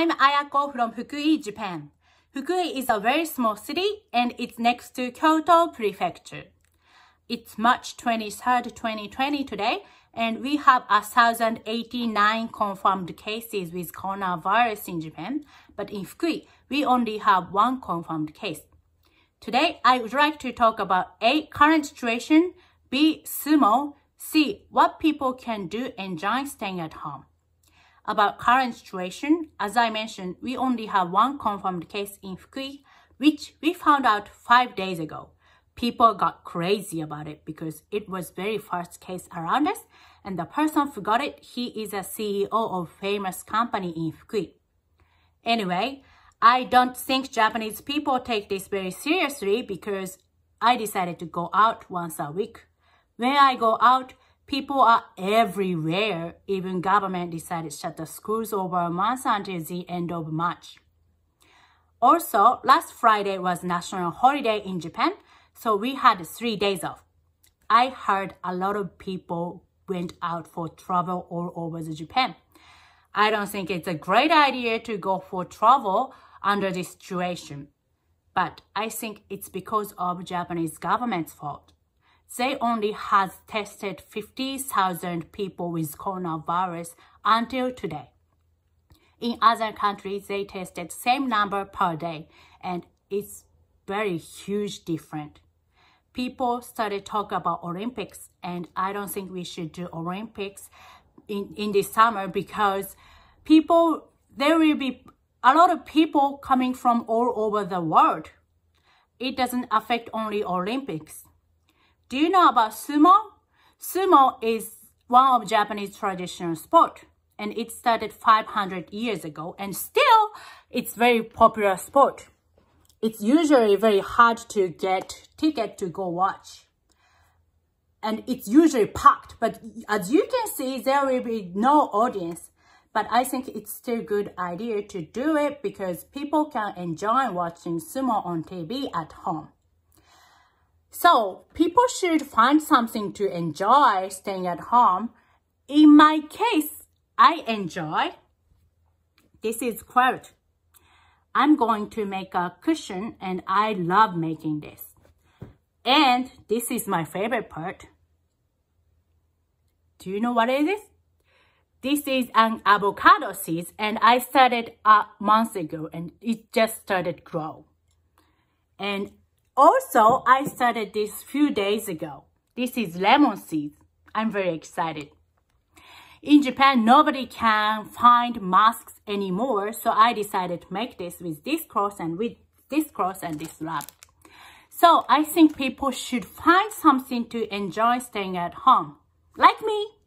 I'm Ayako from Fukui, Japan. Fukui is a very small city and it's next to Kyoto Prefecture. It's March 23, 2020 today and we have 1,089 confirmed cases with coronavirus in Japan, but in Fukui, we only have one confirmed case. Today, I would like to talk about A. Current situation, B. Sumo, C. What people can do enjoying staying at home. About current situation, as I mentioned, we only have one confirmed case in Fukui, which we found out five days ago. People got crazy about it because it was very first case around us and the person forgot got it, he is a CEO of famous company in Fukui. Anyway, I don't think Japanese people take this very seriously because I decided to go out once a week. When I go out, People are everywhere. Even government decided to shut the schools over months until the end of March. Also, last Friday was national holiday in Japan, so we had three days off. I heard a lot of people went out for travel all over Japan. I don't think it's a great idea to go for travel under this situation, but I think it's because of Japanese government's fault they only has tested 50,000 people with coronavirus until today. In other countries, they tested same number per day, and it's very huge different. People started talk about Olympics, and I don't think we should do Olympics in, in this summer because people, there will be a lot of people coming from all over the world. It doesn't affect only Olympics. Do you know about sumo? Sumo is one of Japanese traditional sport and it started 500 years ago and still it's very popular sport. It's usually very hard to get ticket to go watch. And it's usually packed, but as you can see, there will be no audience. But I think it's still good idea to do it because people can enjoy watching sumo on TV at home. So people should find something to enjoy staying at home. In my case, I enjoy. This is quilt. I'm going to make a cushion and I love making this. And this is my favorite part. Do you know what it is? This is an avocado seed and I started a month ago and it just started grow. And also, I started this few days ago. This is lemon seeds. I'm very excited. In Japan, nobody can find masks anymore, so I decided to make this with this cross and with this cross and this wrap. So I think people should find something to enjoy staying at home, like me.